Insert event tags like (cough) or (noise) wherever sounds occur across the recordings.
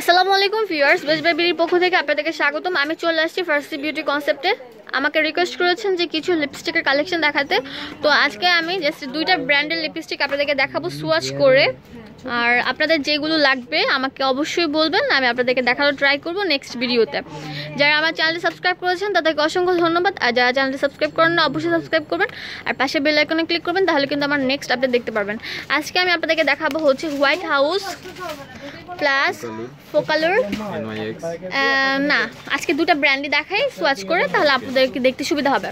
আসসালামু আলাইকুম ভিউয়ার্স বেজবেবির পক্ষ থেকে আপনাদেরকে স্বাগতম আমি চলে আসছি ফার্স্টি বিউটি কনসেপ্টে আমাকে রিকোয়েস্ট করেছেন যে কিছু লিপস্টিকের কালেকশন দেখাতে তো আজকে আমি জাস্ট দুইটা ব্র্যান্ডের লিপস্টিক আপনাদেরকে দেখাবো সোয়াচ করে আর আপনাদের যেগুলো লাগবে আমাকে অবশ্যই বলবেন আমি আপনাদেরকে দেখানো ট্রাই করব নেক্সট ভিডিওতে যারা আমার চ্যানেলটি সাবস্ক্রাইব করেছেন তাদেরকে অসংখ্য ধন্যবাদ আর যারা চ্যানেলটি সাবস্ক্রাইব করেন না অবশ্যই সাবস্ক্রাইব করবেন আর পাশে বেল আইকনে ক্লিক করবেন তাহলে কিন্তু আমার নেক্সট আপডেট দেখতে পারবেন আজকে আমি আপনাদেরকে দেখাবো হচ্ছে হোয়াইট হাউস প্লাস ফোকালোর না আজকে দুটা ব্র্যান্ডই দেখাই সোয়াচ করে তাহলে আপনাদেরকে দেখতে সুবিধা হবে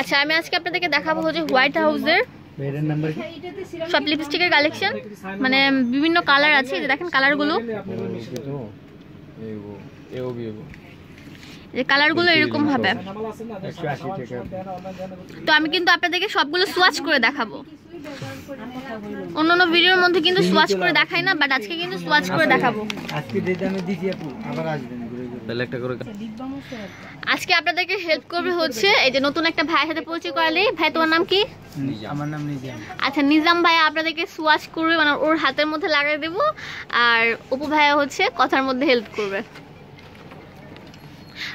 আচ্ছা আমি আজকে আপনাদেরকে দেখাবো হচ্ছে হোয়াইট হাউসের সব লিপস্টিকের কালেকশন মানে বিভিন্ন কালার আছে যে দেখেন কালারগুলো যে কালারগুলো এরকম হবে তো আমি কিন্তু আপনাদেরকে সবগুলো সোয়াচ করে দেখাবো অন্য অন্য ভিডিওর মধ্যে কিন্তু সোয়াচ করে দেখাই না বাট আজকে কিন্তু সোয়াচ করে আচ্ছা, দেখাবো আজকে ডেট আমি দিচ্ছি আপু আবার আসবেন তাহলে একটা করে আচ্ছা, আজকে আপনাদেরকে হেল্প করবে হচ্ছে এই যে নতুন একটা ভাইয়ের সাথে পরিচয় করালে ভাই তোমার নাম কি আমার নাম নিজাম আচ্ছা নিজাম ভাই আপনাদেরকে সোয়াচ করবে মানে ওর হাতের মধ্যে লাগিয়ে দেবো আর অপু ভাইয়া হচ্ছে কথার মধ্যে হেল্প করবে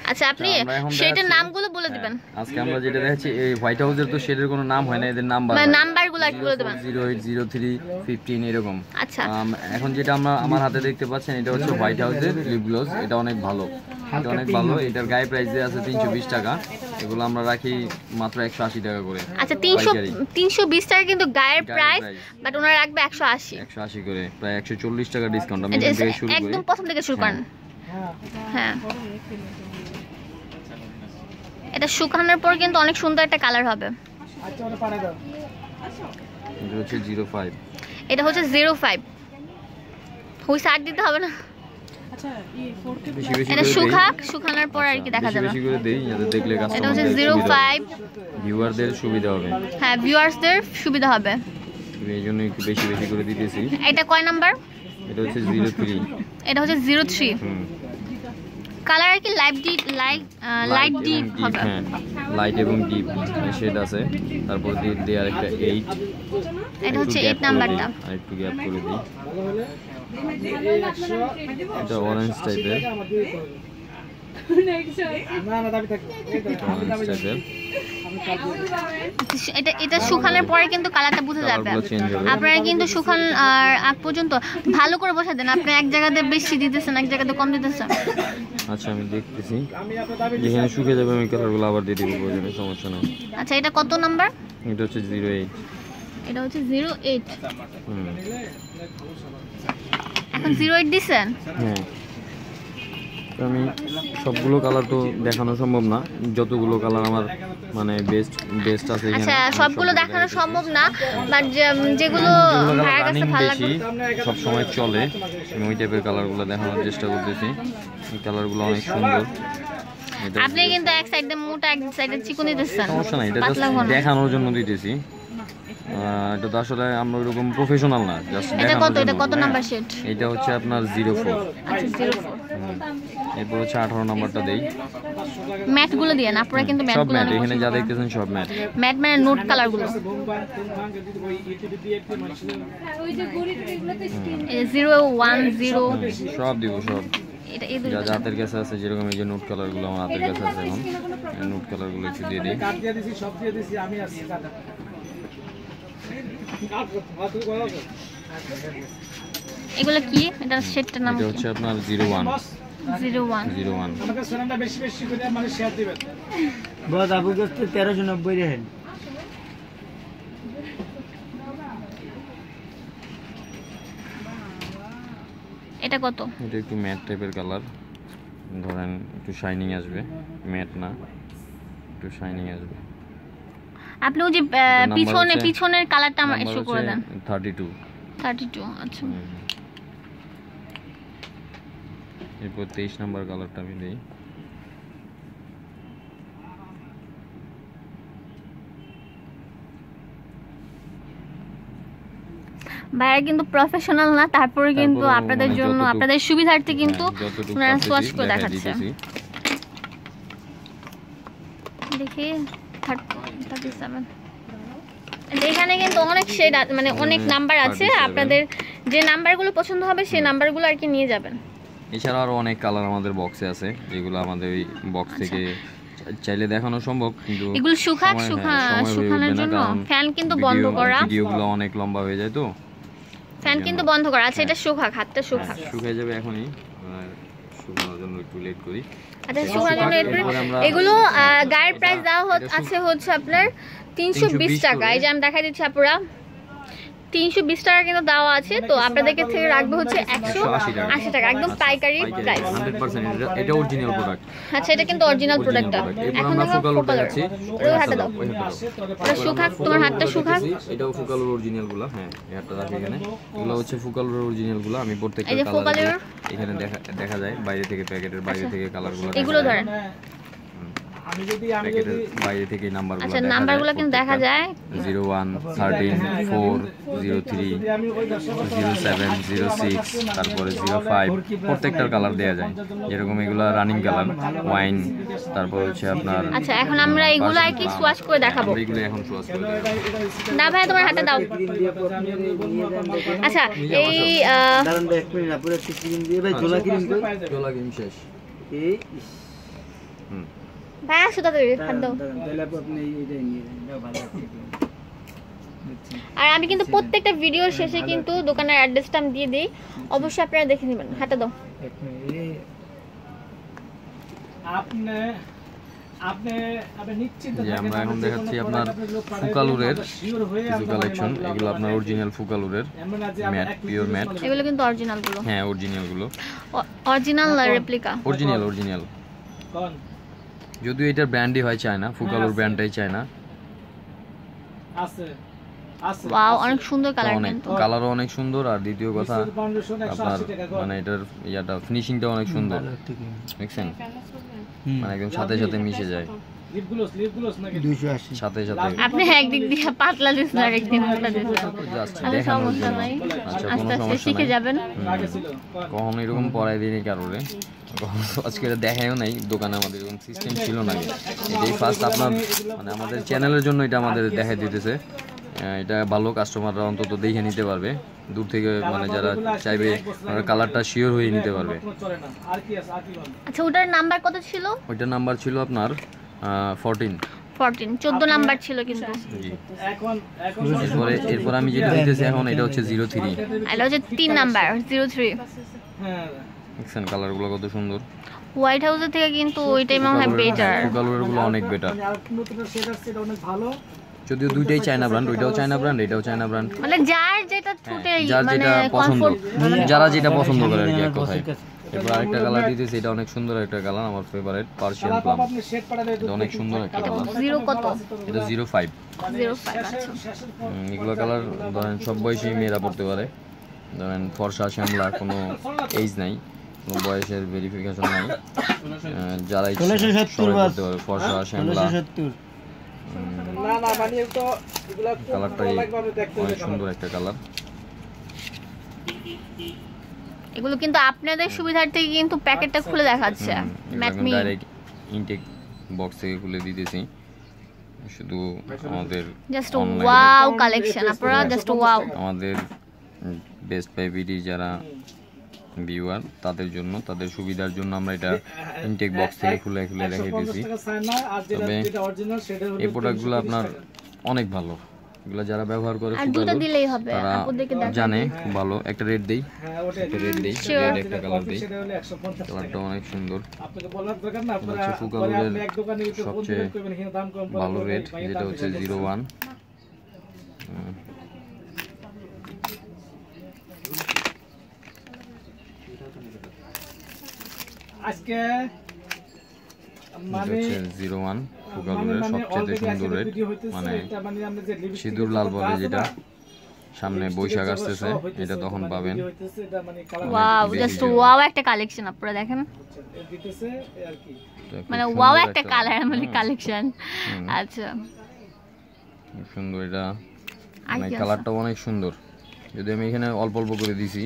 আচ্ছা আপনি আচ্ছা, সেটার নামগুলো বলে হ্যাঁ, দিবেন আজকে আমরা যেটা দেখাচ্ছি এই হোয়াইট হাউসের তো শেডের কোনো নাম হয় না এদের নাম্বার মানে নাম্বারগুলো একটু বলে দিবেন 080315 এরকম আচ্ছা এখন যেটা আমরা আমার হাতে দেখতে পাচ্ছেন এটা হচ্ছে হোয়াইট হাউসের লিপ গ্লস এটা অনেক ভালো এটা অনেক ভালো এটার গায়ে প্রাইস দিয়ে আছে 320 টাকা এগুলো আমরা রাখি মাত্র 180 টাকা করে আচ্ছা 300 320 টাকা কিন্তু গায়ের প্রাইস বাট ওনার রাখবে 180 180 করে প্রায় 140 টাকা ডিসকাউন্ট আমি আচ্ছা, একদম প্রথম থেকে শুরু করেন হ্যাঁ। হ্যাঁ এটা শুকানোর পর কিন্তু অনেক সুন্দর একটা কালার হবে আচ্ছা, এটা হচ্ছে জিরো ফাইভ হুই সার দিতে হবে না আচ্ছা, এটা পর আর কি দেখা যাবে এটা হচ্ছে হ্যাঁ সুবিধা হবে হ্যাঁ, এটা কয় নাম্বার এটা হচ্ছে জিরো থ্রি কালার আর কি light D light light D হবে লাইট হ্যাঁ, এবং ডিপ শেড মানে আছে তারপর দিয়ে দেয়ার একটা 8 এটা হচ্ছে 8 নাম্বারটা আর একটু গ্যাপ করে দিই এটা অরেঞ্জ টাইপের আচ্ছা, এটা এটা পরে কিন্তু কালারটা বুঝে যাবে আপনারা কিন্তু শুকান আর আগ পর্যন্ত ভালো করে বসা দেন আপনারা এক জায়গাতে বেশি দিতেছেন এক জায়গাতে কম দিতেছেন আচ্ছা আমি দেখতেছি যেখানে শুকিয়ে যাবে আমি কালারগুলো আবার দিয়ে দেবো প্রয়োজনে সমস্যা নাই আচ্ছা এটা কত নাম্বার এটা হচ্ছে জিরো এইট এটা হচ্ছে জিরো এইট এখন জিরো এইট দিছেন হ্যাঁ আমি সবগুলো কালার তো দেখানো সম্ভব না যতগুলো কালার আমার মানে বেস্ট বেস্ট আছে আচ্ছা সবগুলো দেখানো সম্ভব না বাট যেগুলো ভাইয়ের কাছে ভালো লাগে সব সময় চলে আমি ওই টাইপের কালারগুলো দেখানোর চেষ্টা করতেছি এই কালারগুলো অনেক সুন্দর আপনি কিন্তু এক সাইডে মোটা এক সাইডে চিকন দিতেছেন সমস্যা নাই এটা দেখানোর জন্য দিতেছি এটা তো আসলে আমরা ওরকম প্রফেশনাল না জাস্ট এটা কত এটা কত নাম্বার সেট এটা হচ্ছে আপনার 04 আচ্ছা 04 এরপর হচ্ছে আঠারো নম্বরটা দেই ম্যাটগুলো দিয়ে না আপনারা কিন্তু সব ম্যাট এখানে যা দেখতেছেন সব ম্যাট ম্যাট মানে নোট কালারগুলো জিরো ওয়ান জিরো সব দিব সব যা হাতের কাছে আছে যেরকম এই যে নোট কালারগুলো আমার হাতের কাছে আছে এখন নোট কালারগুলো আমি এগুলো কি এটা সেটটার নাম এটা হচ্ছে আপনার 01 01 01 আমাকে সোনাটা বেশি বেশি করে মানে শেয়ার দিবেন বস আবু গোস্ত 1390 রেহেন এটা কত এটা একটু ম্যাট টাইপের কালার ধরেন একটু শাইনিং আসবে ম্যাট না একটু শাইনিং আসবে আপনি ওই যে পিছনে পিছনের কালারটা আমাকে একটু করে দেন 32 32 আচ্ছা এরপর তেইশ নাম্বার কালারটা আমি দিই ভাইরা কিন্তু প্রফেশনাল না তারপরে কিন্তু মানে আপনাদের জন্য আপনাদের সুবিধার্থে হ্যাঁ, কিন্তু এখানে কিন্তু অনেক শেড মানে হ্যাঁ, অনেক নাম্বার আছে আপনাদের যে নাম্বারগুলো পছন্দ হবে সেই নাম্বারগুলো হ্যাঁ। আর কি নিয়ে যাবেন এছাড়া আরও অনেক কালার আমাদের বক্সে আছে যেগুলো আমাদের ওই বক্স আচ্ছা। থেকে চাইলে দেখানো সম্ভব কিন্তু এগুলো শুকাক শুকা হ্যাঁ, শুকানোর জন্য ফ্যান কিন্তু বন্ধ করা ভিডিওগুলো অনেক লম্বা হয়ে যায় তো ফ্যান কিন্তু বন্ধ করা আচ্ছা এটা হ্যাঁ। শুকাক হাতটা শুকাক হ্যাঁ, শুকিয়ে যাবে এখনই শুকানোর জন্য একটু লেট করি আচ্ছা শুকানোর জন্য লেট করি এগুলো গায়ের প্রাইস দেওয়া হচ্ছে হচ্ছে আপনার 320 টাকা এই যে আমি দেখাই দিচ্ছি আপুরা তিনশো বিশ টাকা কিন্তু দেওয়া আছে তো আপনাদেরকে থেকে রাখবে হচ্ছে একশো আশি টাকা একদম আচ্ছা, পাইকারি প্রাইস এটা অরিজিনাল প্রোডাক্ট আচ্ছা এটা কিন্তু অরিজিনাল প্রোডাক্টটা এখন ফুকাল আছে ওই হাতে দাও এটা সুখাক তোমার হাতটা সুখাক এটাও ফুকালোর অরিজিনাল গুলো হ্যাঁ এই হাতটা এখানে এগুলো হচ্ছে ফুকালোর অরিজিনাল গুলো আমি প্রত্যেকটা কালার এখানে দেখা দেখা যায় বাইরে থেকে প্যাকেটের বাইরে আচ্ছা। থেকে কালার গুলো এগুলো ধরেন আমি যদি আমি যদি বাইরে থেকে নাম্বারগুলো আচ্ছা নাম্বারগুলো কিন্তু দেখা যায় 01 13 4 03 07 06 তারপরে 05 প্রত্যেকটার কালার দেয়া যায় এরকম এগুলো রানিং কালার ওয়াইন তারপর হচ্ছে আপনার আচ্ছা এখন আমরা এগুলো কি সোয়াচ হ্যাঁ, করে দেখাবো এগুলো এখন সোয়াচ করে না ভাই তোমার হাতে দাও আচ্ছা এই দাঁড়ান ভাই এক মিনিট আপুরা ক্রিম দিয়ে ভাই জোলা ক্রিম জোলা ক্রিম এই হুম ভাই সুতা ধরে ফাট দাও আর আমি কিন্তু আচ্ছা। প্রত্যেকটা ভিডিওর হ্যাঁ, শেষে কিন্তু দোকানের অ্যাড্রেসটা আমি দিয়ে দিই আচ্ছা। অবশ্যই আপনারা দেখে নেবেন হ্যাঁ। হাঁটা দাও আপনি আমরা আপনার এগুলো কিন্তু অরিজিনাল অরিজিনাল রেপ্লিকা অরিজিনাল যদিও এটার ব্র্যান্ডই হয় চায়না ফুকালোর ব্র্যান্ডটাই চায়না আছে ওয়াও অনেক সুন্দর কালার কিন্তু কালারও অনেক সুন্দর আর দ্বিতীয় কথা আপনার মানে এটার ইয়াটা ফিনিশিংটা অনেক সুন্দর দেখছেন মানে একদম সাথে সাথে মিশে যায় সাথে সাথে আপনি একদিক আচ্ছা, আচ্ছা, কখনো এরকম দেখায়ও দোকানে আমাদের এরকম সিস্টেম ছিল না ফার্স্ট আপনার মানে আমাদের চ্যানেলের জন্য এটা আমাদের দেখাই দিতেছে এটা ভালো কাস্টমাররা অন্তত দেখে নিতে পারবে দূর থেকে মানে যারা চাইবে কালারটা শিওর হয়ে নিতে পারবে আচ্ছা ওটার নাম্বার কত ছিল ওটার নাম্বার ছিল আপনার ফোরটিন 14 নাম্বার ছিল কিন্তু এরপর আমি যেটা এখন এটা হচ্ছে হচ্ছে নাম্বার হ্যাঁ। কালারগুলো কত সুন্দর হোয়াইট হাউসের থেকে কিন্তু ওইটাই মনে হয় বেটার কালারগুলো অনেক বেটার হ্যাঁ, মানে অনেক ভালো যদিও দুইটাই চায়না ব্র্যান্ড ওইটাও চায়না ব্র্যান্ড এটাও চায়না ব্র্যান্ড মানে যার যেটা ছুটে যার মানে যেটা পছন্দ মানে যারা যেটা পছন্দ করে আর কি এক হ্যাঁ, কথায় এবার আরেকটা কালার দিতেছি এটা অনেক সুন্দর একটা কালার আমার ফেভারিট পার্সিয়ান প্লাম এটা অনেক সুন্দর একটা কালার জিরো কত এটা জিরো ফাইভ আচ্ছা। এগুলো কালার ধরেন সব বয়সী মেয়েরা পড়তে পারে ধরেন ফর্সা শ্যামলা কোনো এজ নাই কোনো বয়সের ভেরিফিকেশন নাই যারাই সবাই পড়তে পারে ফর্সা হ্যাঁ, শ্যামলা এগুলো কিন্তু আপনাদের হ্যাঁ। সুবিধার্থে কিন্তু প্যাকেটটা আচ্ছা, খুলে আচ্ছা। দেখাচ্ছে ম্যাটমি ডাইরেক্ট ইনটেক বক্সে খুলে দিতেছি শুধু আমাদের জাস্ট ওয়াও কালেকশন আপনারা জাস্ট ওয়াও আমাদের বেস্ট বাই যারা ভিউয়ার তাদের জন্য তাদের সুবিধার জন্য আমরা এটা ইনটেক বক্স থেকে খুলে খুলে রেখে দিয়েছি তবে এই প্রোডাক্টগুলো আপনার অনেক ভালো এগুলো যারা ব্যবহার করে দুটো দিলেই হবে আপুদেরকে দেখো জানে হ্যাঁ। খুব ভালো একটা রেড দেই হ্যাঁ, একটা রেড দেই রেড একটা কালার দেই কালারটা অনেক সুন্দর আপনাকে বলার দরকার না আপনারা ফুকালের সবচেয়ে ভালো রেড যেটা হচ্ছে 01 আজকে জিরো সবচেয়ে সুন্দর মানে মানে বলে যেটা সামনে বৈশাখ আসতেছে এটা তখন মানে পাবেন জাস্ট ওয়াও একটা কালেকশন আপনারা দেখেন আচ্ছা, মানে একটা কালেকশন আচ্ছা সুন্দর এটা অনেক সুন্দর যদি আমি এখানে অল্প অল্প করে দিছি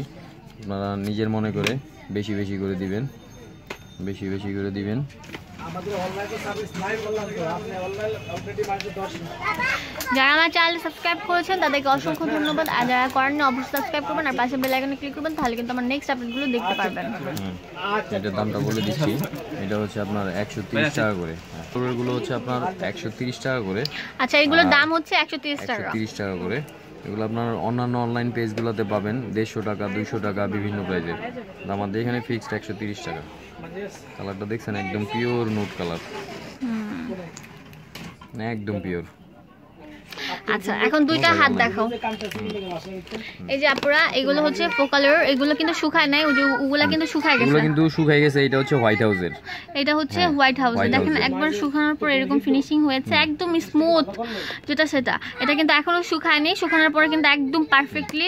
আপনারা নিজের মনে করে বেশি বেশি করে দিবেন বেশি বেশি করে দিবেন যারা আমার চ্যানেল সাবস্ক্রাইব করেছেন তাদেরকে অসংখ্য ধন্যবাদ আর যারা করেন অবশ্যই সাবস্ক্রাইব করবেন আর পাশে বেলাইকনে ক্লিক করবেন তাহলে কিন্তু আমার নেক্সট আপডেটগুলো দেখতে আচ্ছা। পারবেন আচ্ছা। এটার দামটা বলে দিচ্ছি এটা হচ্ছে আপনার একশো তিরিশ টাকা করে গুলো হচ্ছে আপনার একশো তিরিশ টাকা করে আচ্ছা এগুলোর দাম হচ্ছে একশো তিরিশ টাকা তিরিশ টাকা করে এগুলো আপনার অন্যান্য অনলাইন পেজগুলোতে পাবেন দেড়শো টাকা দুইশো টাকা বিভিন্ন প্রাইজের আমাদের এখানে ফিক্সড একশো তিরিশ টাকা কালারটা দেখছেন একদম পিওর নোট কালার একদম পিওর আচ্ছা এখন দুইটা হাত দেখাও এই যে আপুরা এগুলো হচ্ছে ফোকালোর এগুলো কিন্তু শুকায় নাই ওগুলা কিন্তু শুকায় গেছে কিন্তু শুকায় গেছে এটা হচ্ছে হোয়াইট হাউসের এটা হচ্ছে হোয়াইট হাউসের দেখেন একবার শুকানোর পর এরকম ফিনিশিং হয়েছে একদম স্মুথ যেটা সেটা এটা কিন্তু এখনো শুকায়নি শুকানোর পরে কিন্তু একদম পারফেক্টলি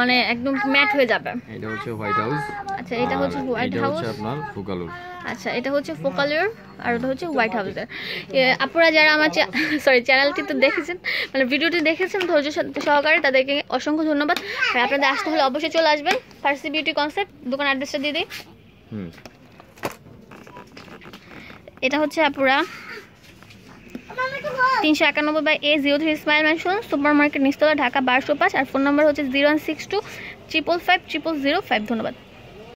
মানে একদম ম্যাট হয়ে যাবে এটা হচ্ছে হোয়াইট হাউস আচ্ছা এটা হচ্ছে হোয়াইট হাউস আপনার ফোকালুর আচ্ছা এটা হচ্ছে ফোকালুর আর ওটা হচ্ছে হোয়াইট হাউসের আপনারা যারা আমার সরি চ্যানেলটি (laughs) তো দেখেছেন মানে ভিডিওটি দেখেছেন ধৈর্য সহকারে তাদেরকে অসংখ্য ধন্যবাদ আর আপনাদের আসতে হলে অবশ্যই চলে আসবেন ফার্সি বিউটি কনসেপ্ট দোকান অ্যাড্রেসটা দিয়ে দিই এটা হচ্ছে আপুরা তিনশো একানব্বই by A zero three smile mansion super market নিস্তলা ঢাকা বারোশো পাঁচ আর ফোন নম্বর হচ্ছে zero one six two triple five triple zero five ধন্যবাদ